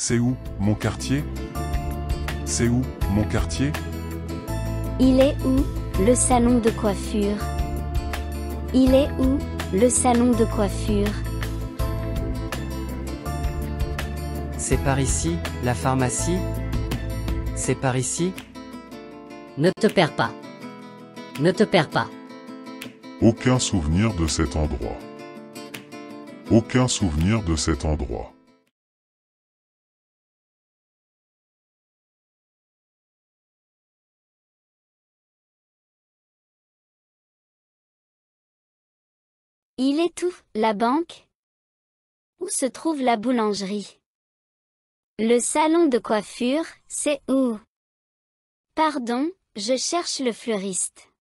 C'est où, mon quartier C'est où, mon quartier Il est où, le salon de coiffure Il est où, le salon de coiffure C'est par ici, la pharmacie C'est par ici Ne te perds pas. Ne te perds pas. Aucun souvenir de cet endroit. Aucun souvenir de cet endroit. Il est où, la banque Où se trouve la boulangerie Le salon de coiffure, c'est où Pardon, je cherche le fleuriste.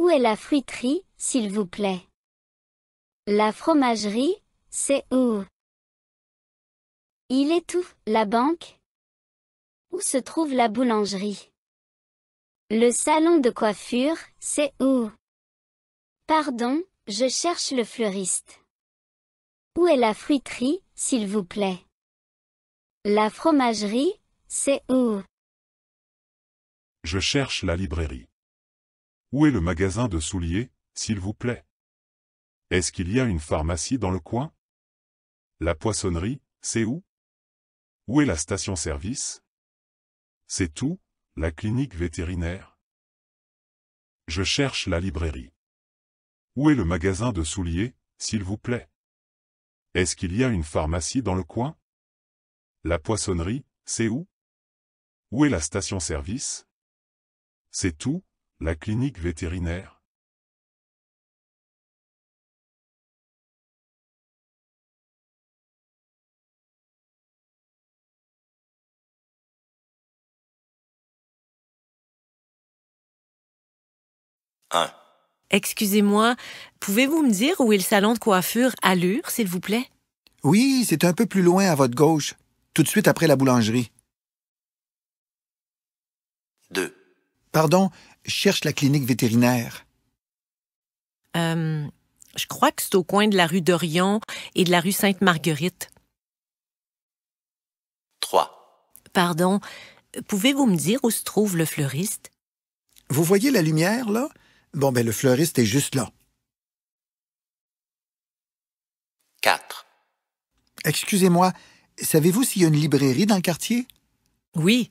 Où est la fruiterie, s'il vous plaît La fromagerie, c'est où Il est où, la banque Où se trouve la boulangerie Le salon de coiffure, c'est où Pardon, je cherche le fleuriste. Où est la fruiterie, s'il vous plaît La fromagerie, c'est où Je cherche la librairie. Où est le magasin de souliers, s'il vous plaît Est-ce qu'il y a une pharmacie dans le coin La poissonnerie, c'est où Où est la station-service C'est tout, la clinique vétérinaire. Je cherche la librairie. Où est le magasin de souliers, s'il vous plaît Est-ce qu'il y a une pharmacie dans le coin La poissonnerie, c'est où Où est la station-service C'est tout, la clinique vétérinaire. Excusez-moi, pouvez-vous me dire où est le salon de coiffure Allure, s'il vous plaît? Oui, c'est un peu plus loin à votre gauche, tout de suite après la boulangerie. 2. Pardon, cherche la clinique vétérinaire. Euh, je crois que c'est au coin de la rue d'Orion et de la rue Sainte-Marguerite. 3. Pardon, pouvez-vous me dire où se trouve le fleuriste? Vous voyez la lumière, là? Bon, ben le fleuriste est juste là. 4. Excusez-moi, savez-vous s'il y a une librairie dans le quartier? Oui.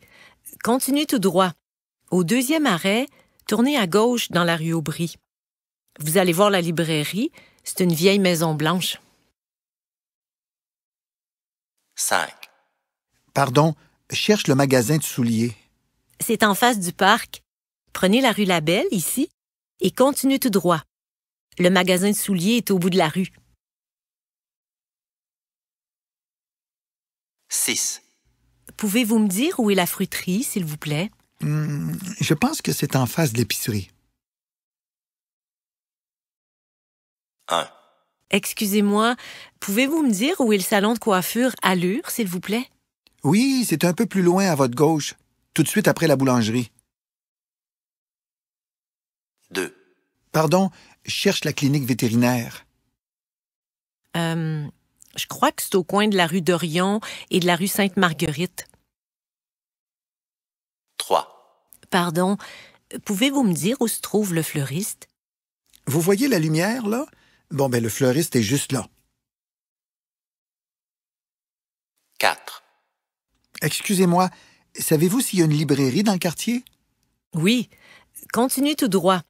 Continuez tout droit. Au deuxième arrêt, tournez à gauche dans la rue Aubry. Vous allez voir la librairie, c'est une vieille maison blanche. 5. Pardon, cherche le magasin de souliers. C'est en face du parc. Prenez la rue Labelle, ici, et continue tout droit. Le magasin de souliers est au bout de la rue. 6. Pouvez-vous me dire où est la fruiterie, s'il vous plaît? Hmm, je pense que c'est en face de l'épicerie. 1. Excusez-moi, pouvez-vous me dire où est le salon de coiffure Allure, s'il vous plaît? Oui, c'est un peu plus loin à votre gauche, tout de suite après la boulangerie. Pardon, cherche la clinique vétérinaire. Euh, je crois que c'est au coin de la rue d'Orion et de la rue Sainte-Marguerite. 3. Pardon, pouvez-vous me dire où se trouve le fleuriste? Vous voyez la lumière, là? Bon, ben, le fleuriste est juste là. 4. Excusez-moi, savez-vous s'il y a une librairie dans le quartier? Oui. continuez tout droit.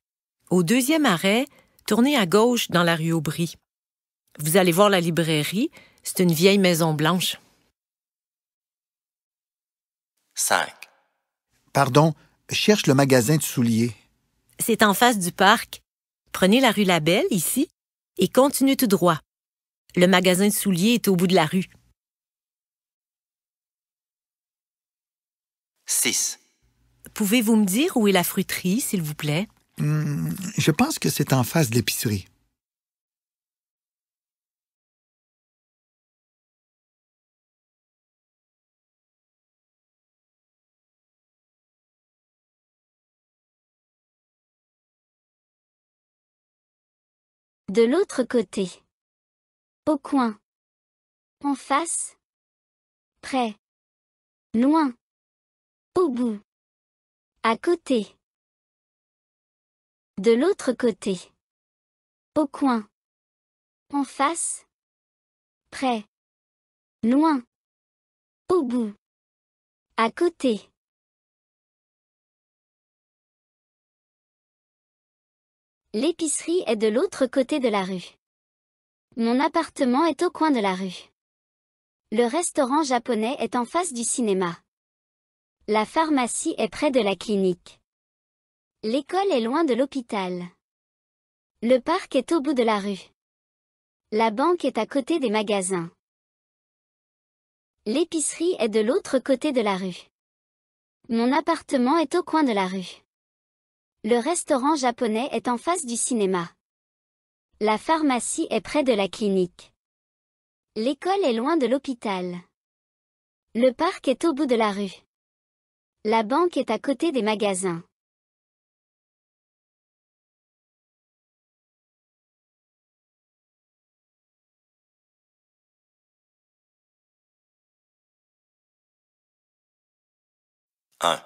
Au deuxième arrêt, tournez à gauche dans la rue Aubry. Vous allez voir la librairie, c'est une vieille maison blanche. 5. Pardon, cherche le magasin de souliers. C'est en face du parc. Prenez la rue Labelle, ici, et continuez tout droit. Le magasin de souliers est au bout de la rue. 6. Pouvez-vous me dire où est la fruiterie, s'il vous plaît? Hmm, je pense que c'est en face de l'épicerie. De l'autre côté. Au coin. En face. Près. Loin. Au bout. À côté. De l'autre côté. Au coin. En face. Près. Loin. Au bout. À côté. L'épicerie est de l'autre côté de la rue. Mon appartement est au coin de la rue. Le restaurant japonais est en face du cinéma. La pharmacie est près de la clinique. L'école est loin de l'hôpital. Le parc est au bout de la rue. La banque est à côté des magasins. L'épicerie est de l'autre côté de la rue. Mon appartement est au coin de la rue. Le restaurant japonais est en face du cinéma. La pharmacie est près de la clinique. L'école est loin de l'hôpital. Le parc est au bout de la rue. La banque est à côté des magasins. 1.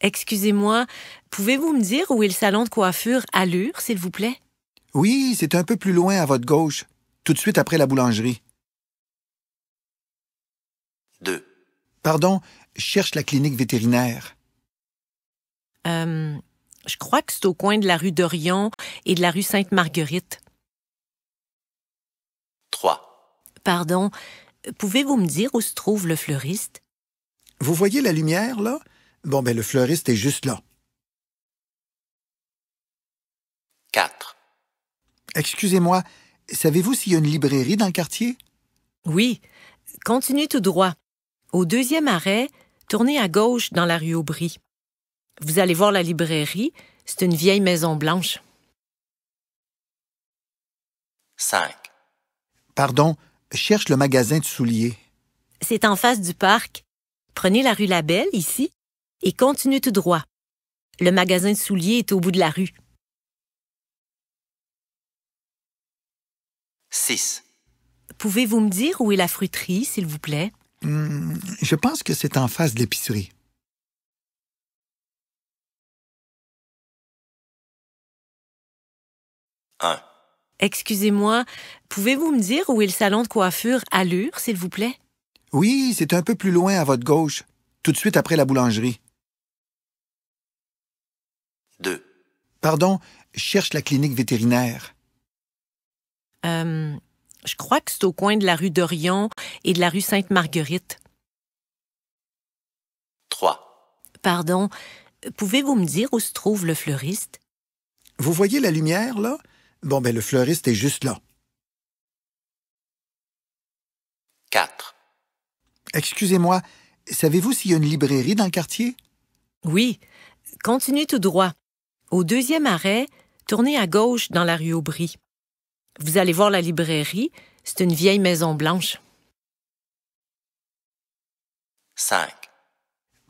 Excusez-moi, pouvez-vous me dire où est le salon de coiffure Allure, s'il vous plaît? Oui, c'est un peu plus loin à votre gauche, tout de suite après la boulangerie. 2. Pardon, cherche la clinique vétérinaire. Euh, je crois que c'est au coin de la rue d'Orion et de la rue Sainte-Marguerite. 3. Pardon, pouvez-vous me dire où se trouve le fleuriste? Vous voyez la lumière, là? Bon, ben le fleuriste est juste là. 4. Excusez-moi, savez-vous s'il y a une librairie dans le quartier? Oui. Continuez tout droit. Au deuxième arrêt, tournez à gauche dans la rue Aubry. Vous allez voir la librairie, c'est une vieille maison blanche. 5. Pardon, cherche le magasin de souliers. C'est en face du parc. Prenez la rue Labelle, ici, et continue tout droit. Le magasin de souliers est au bout de la rue. 6. Pouvez-vous me dire où est la fruiterie, s'il vous plaît? Hmm, je pense que c'est en face de l'épicerie. 1. Excusez-moi, pouvez-vous me dire où est le salon de coiffure Allure, s'il vous plaît? Oui, c'est un peu plus loin à votre gauche, tout de suite après la boulangerie. 2. Pardon, cherche la clinique vétérinaire. Euh, je crois que c'est au coin de la rue d'Orion et de la rue Sainte-Marguerite. 3. Pardon, pouvez-vous me dire où se trouve le fleuriste? Vous voyez la lumière, là? Bon, ben, le fleuriste est juste là. 4. Excusez-moi, savez-vous s'il y a une librairie dans le quartier? Oui. Continuez tout droit. Au deuxième arrêt, tournez à gauche dans la rue Aubry. Vous allez voir la librairie, c'est une vieille maison blanche. 5.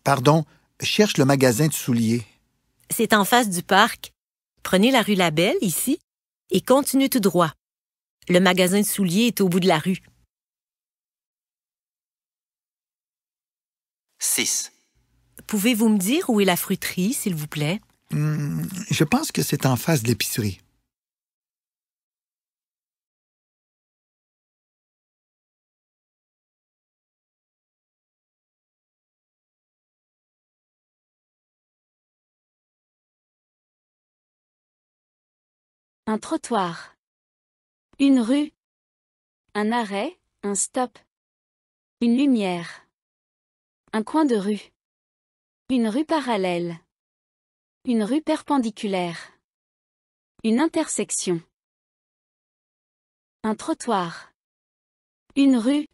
Pardon, cherche le magasin de souliers. C'est en face du parc. Prenez la rue Labelle, ici, et continuez tout droit. Le magasin de souliers est au bout de la rue. 6. Pouvez-vous me dire où est la fruiterie, s'il vous plaît? Hmm, je pense que c'est en face de l'épicerie. Un trottoir. Une rue. Un arrêt, un stop. Une lumière. Un coin de rue. Une rue parallèle. Une rue perpendiculaire. Une intersection. Un trottoir. Une rue.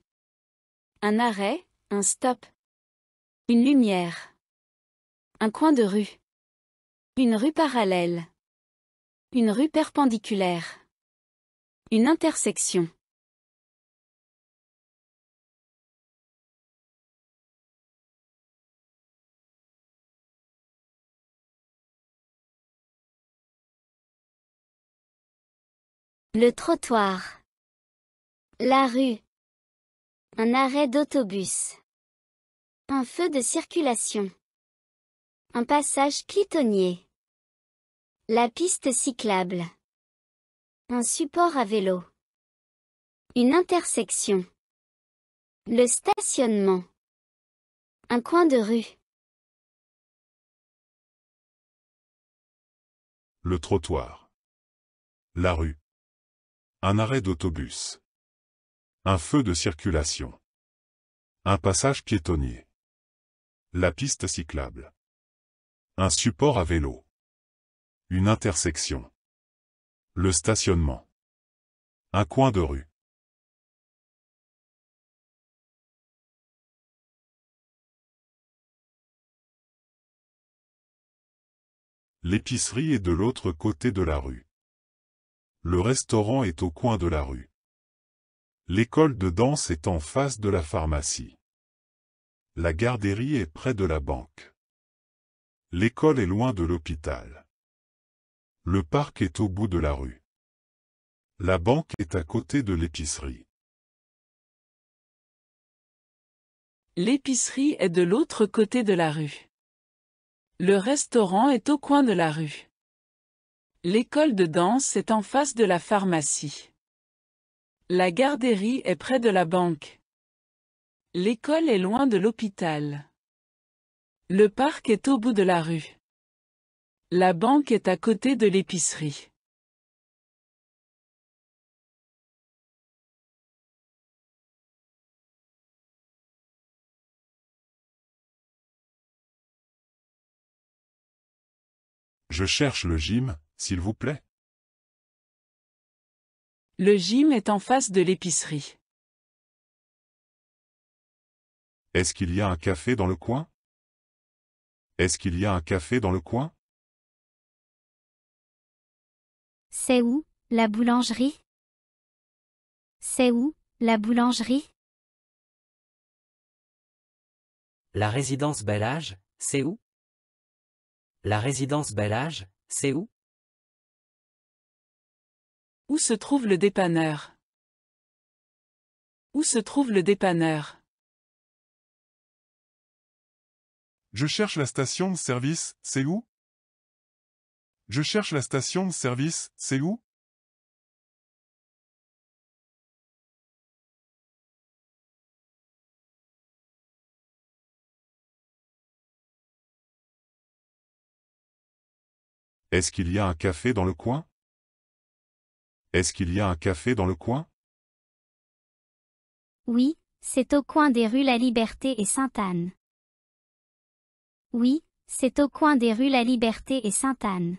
Un arrêt, un stop. Une lumière. Un coin de rue. Une rue parallèle. Une rue perpendiculaire. Une intersection. Le trottoir. La rue. Un arrêt d'autobus. Un feu de circulation. Un passage clitonnier. La piste cyclable. Un support à vélo. Une intersection. Le stationnement. Un coin de rue. Le trottoir. La rue. Un arrêt d'autobus. Un feu de circulation. Un passage piétonnier. La piste cyclable. Un support à vélo. Une intersection. Le stationnement. Un coin de rue. L'épicerie est de l'autre côté de la rue. Le restaurant est au coin de la rue. L'école de danse est en face de la pharmacie. La garderie est près de la banque. L'école est loin de l'hôpital. Le parc est au bout de la rue. La banque est à côté de l'épicerie. L'épicerie est de l'autre côté de la rue. Le restaurant est au coin de la rue. L'école de danse est en face de la pharmacie. La garderie est près de la banque. L'école est loin de l'hôpital. Le parc est au bout de la rue. La banque est à côté de l'épicerie. Je cherche le gym, s'il vous plaît. Le gym est en face de l'épicerie. Est-ce qu'il y a un café dans le coin Est-ce qu'il y a un café dans le coin C'est où la boulangerie C'est où la boulangerie La résidence âge, c'est où La résidence âge, c'est où où se trouve le dépanneur Où se trouve le dépanneur Je cherche la station de service, c'est où Je cherche la station de service, c'est où Est-ce qu'il y a un café dans le coin est-ce qu'il y a un café dans le coin Oui, c'est au coin des rues La Liberté et Sainte-Anne. Oui, c'est au coin des rues La Liberté et Sainte-Anne.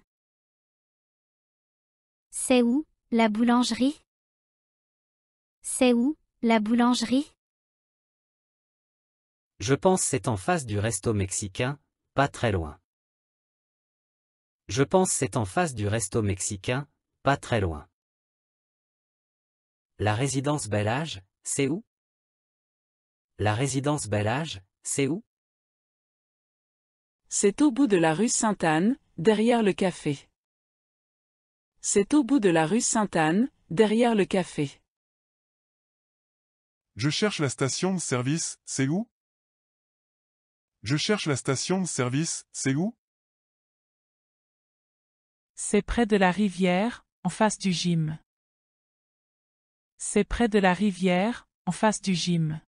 C'est où, la boulangerie C'est où, la boulangerie Je pense c'est en face du resto mexicain, pas très loin. Je pense c'est en face du resto mexicain, pas très loin. La résidence Bel Bellage, c'est où La résidence Bel Age, c'est où C'est au bout de la rue Sainte-Anne, derrière le café. C'est au bout de la rue Sainte-Anne, derrière le café. Je cherche la station de service, c'est où Je cherche la station de service, c'est où C'est près de la rivière, en face du gym. C'est près de la rivière, en face du gym.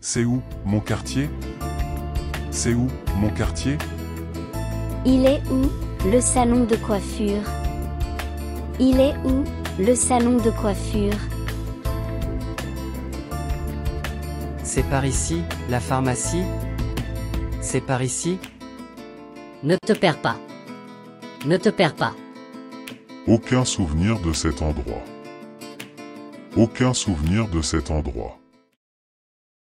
C'est où, mon quartier C'est où, mon quartier Il est où, le salon de coiffure Il est où, le salon de coiffure C'est par ici, la pharmacie C'est par ici, ne te perds pas. Ne te perds pas. Aucun souvenir de cet endroit. Aucun souvenir de cet endroit.